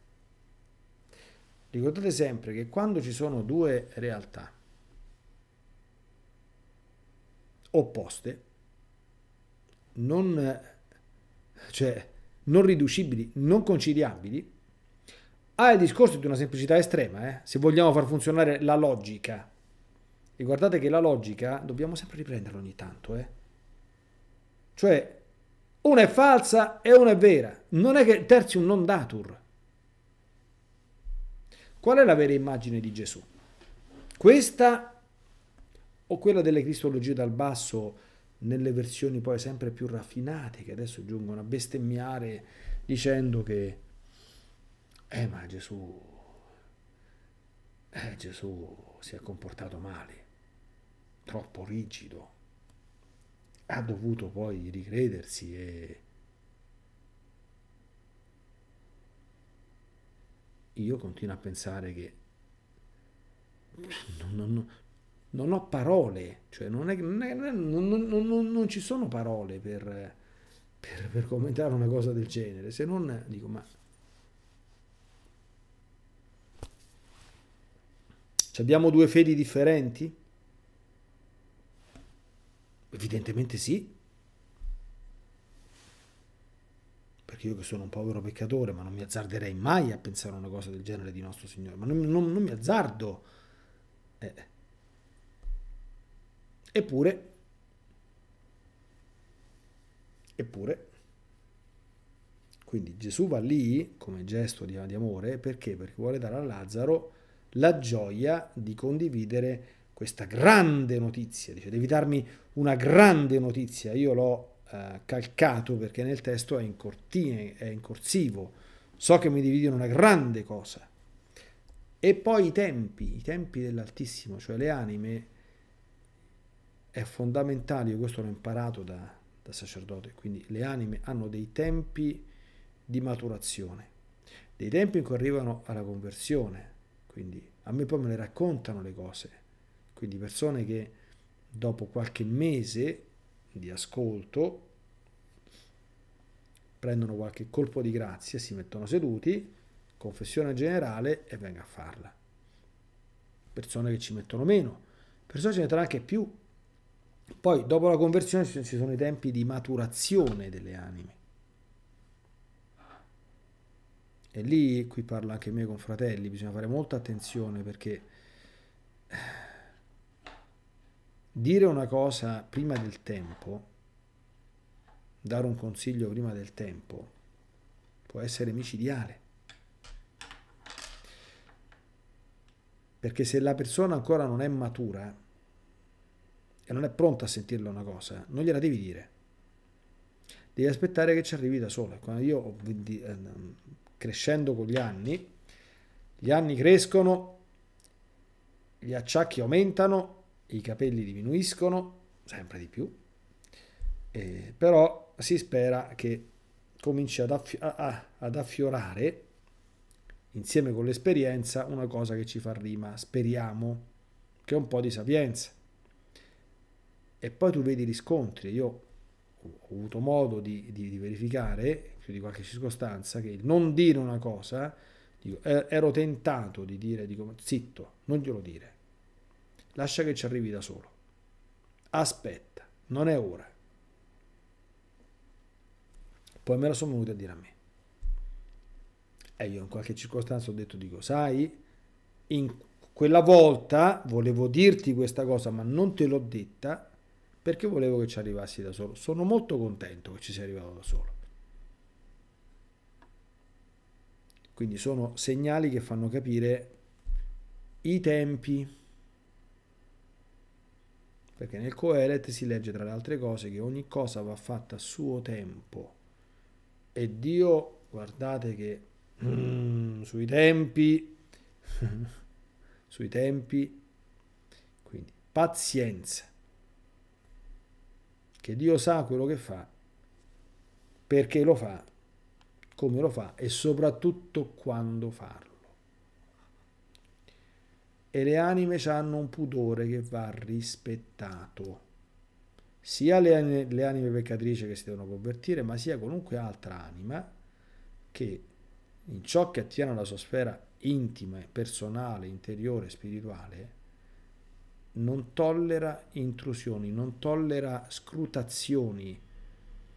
Ricordate sempre che quando ci sono due realtà opposte, non, cioè, non riducibili, non conciliabili, ha ah, il discorso di una semplicità estrema, eh? se vogliamo far funzionare la logica. E guardate che la logica, dobbiamo sempre riprenderla ogni tanto, eh? Cioè, una è falsa e una è vera. Non è che tertium non datur. Qual è la vera immagine di Gesù? Questa o quella delle cristologie dal basso nelle versioni poi sempre più raffinate che adesso giungono a bestemmiare dicendo che eh ma Gesù eh Gesù si è comportato male, troppo rigido ha dovuto poi ricredersi e io continuo a pensare che non, non, non ho parole, cioè non, è, non, è, non ci sono parole per, per, per commentare una cosa del genere, se non dico ma abbiamo due fedi differenti? Evidentemente sì. Perché io che sono un povero peccatore, ma non mi azzarderei mai a pensare a una cosa del genere di nostro Signore. Ma non, non, non mi azzardo. Eh. Eppure, eppure, quindi Gesù va lì come gesto di, di amore perché? Perché vuole dare a Lazzaro la gioia di condividere questa grande notizia, dice devi darmi una grande notizia, io l'ho eh, calcato perché nel testo è in cortine, è in corsivo, so che mi dividono una grande cosa. E poi i tempi, i tempi dell'Altissimo, cioè le anime, è fondamentale, io questo l'ho imparato da, da sacerdote, quindi le anime hanno dei tempi di maturazione, dei tempi in cui arrivano alla conversione, quindi a me poi me le raccontano le cose, quindi persone che dopo qualche mese di ascolto prendono qualche colpo di grazia, si mettono seduti, confessione generale e vengono a farla. Persone che ci mettono meno, persone che ci mettono anche più. Poi dopo la conversione ci sono i tempi di maturazione delle anime. E lì, qui parlo anche me con fratelli, bisogna fare molta attenzione perché eh, dire una cosa prima del tempo, dare un consiglio prima del tempo, può essere micidiale. Perché se la persona ancora non è matura e non è pronta a sentirla una cosa, non gliela devi dire. Devi aspettare che ci arrivi da sola. Quando io, ehm, crescendo con gli anni, gli anni crescono, gli acciacchi aumentano i capelli diminuiscono sempre di più, eh, però si spera che cominci ad, affi a, a, ad affiorare insieme con l'esperienza una cosa che ci fa rima, speriamo, che è un po' di sapienza. E poi tu vedi i riscontri, io ho avuto modo di, di, di verificare, più di qualche circostanza, che il non dire una cosa, dico, eh, ero tentato di dire, dico, zitto, non glielo dire, Lascia che ci arrivi da solo. Aspetta, non è ora. Poi me la sono venuta a dire a me. E eh, io in qualche circostanza ho detto, dico, sai, in quella volta volevo dirti questa cosa, ma non te l'ho detta perché volevo che ci arrivassi da solo. Sono molto contento che ci sia arrivato da solo. Quindi sono segnali che fanno capire i tempi. Perché nel Coelet si legge tra le altre cose che ogni cosa va fatta a suo tempo. E Dio, guardate che mm, sui tempi, sui tempi, quindi pazienza. Che Dio sa quello che fa, perché lo fa, come lo fa e soprattutto quando farlo e le anime hanno un pudore che va rispettato. Sia le, le anime peccatrici che si devono convertire, ma sia qualunque altra anima che in ciò che attiene alla sua sfera intima, personale, interiore, spirituale, non tollera intrusioni, non tollera scrutazioni,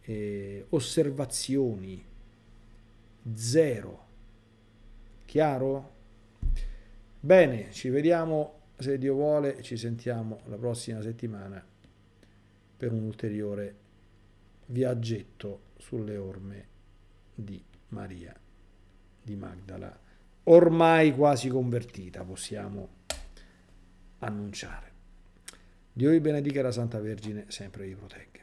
eh, osservazioni, zero. Chiaro? Bene, ci vediamo se Dio vuole, ci sentiamo la prossima settimana per un ulteriore viaggetto sulle orme di Maria di Magdala, ormai quasi convertita, possiamo annunciare. Dio vi benedica la Santa Vergine sempre vi protegga.